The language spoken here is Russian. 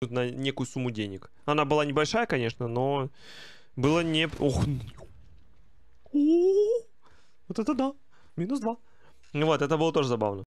на некую сумму денег. Она была небольшая, конечно, но было не... Ох! Вот это да! Минус два. Вот, это было тоже забавно.